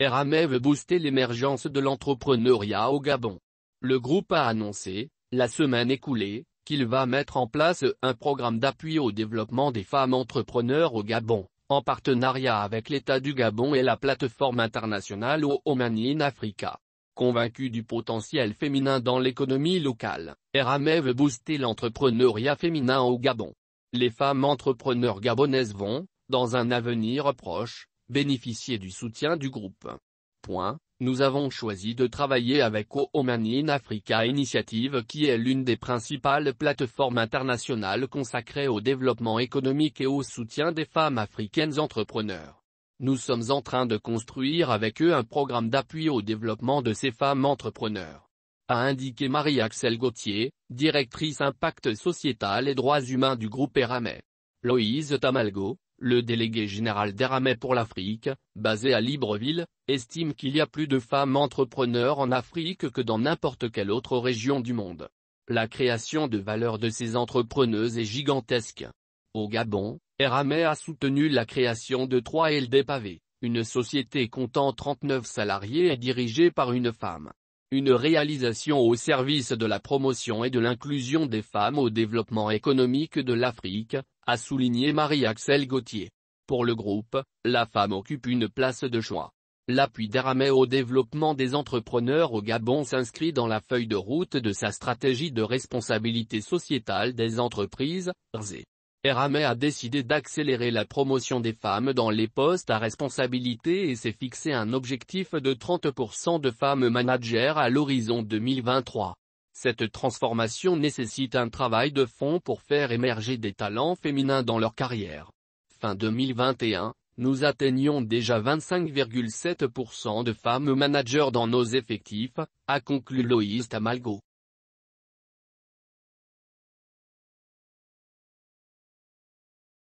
RAME veut booster l'émergence de l'entrepreneuriat au Gabon. Le groupe a annoncé, la semaine écoulée, qu'il va mettre en place un programme d'appui au développement des femmes entrepreneurs au Gabon, en partenariat avec l'État du Gabon et la plateforme internationale Women in Africa. Convaincu du potentiel féminin dans l'économie locale, RAME veut booster l'entrepreneuriat féminin au Gabon. Les femmes entrepreneurs gabonaises vont, dans un avenir proche, bénéficier du soutien du groupe. Point. Nous avons choisi de travailler avec Oman in Africa Initiative qui est l'une des principales plateformes internationales consacrées au développement économique et au soutien des femmes africaines entrepreneurs. Nous sommes en train de construire avec eux un programme d'appui au développement de ces femmes entrepreneurs. A indiqué Marie-Axel Gauthier, directrice impact sociétal et droits humains du groupe Eramet. Loïse Tamalgo, le délégué général d'Eramet pour l'Afrique, basé à Libreville, estime qu'il y a plus de femmes entrepreneurs en Afrique que dans n'importe quelle autre région du monde. La création de valeur de ces entrepreneuses est gigantesque. Au Gabon, Eramet a soutenu la création de 3LD une société comptant 39 salariés et dirigée par une femme. Une réalisation au service de la promotion et de l'inclusion des femmes au développement économique de l'Afrique, a souligné Marie-Axel Gauthier. Pour le groupe, la femme occupe une place de choix. L'appui d'Eramet au développement des entrepreneurs au Gabon s'inscrit dans la feuille de route de sa stratégie de responsabilité sociétale des entreprises, RZ. Aramé a décidé d'accélérer la promotion des femmes dans les postes à responsabilité et s'est fixé un objectif de 30% de femmes managers à l'horizon 2023. Cette transformation nécessite un travail de fond pour faire émerger des talents féminins dans leur carrière. Fin 2021, nous atteignons déjà 25,7% de femmes managers dans nos effectifs, a conclu Loïse Tamalgo.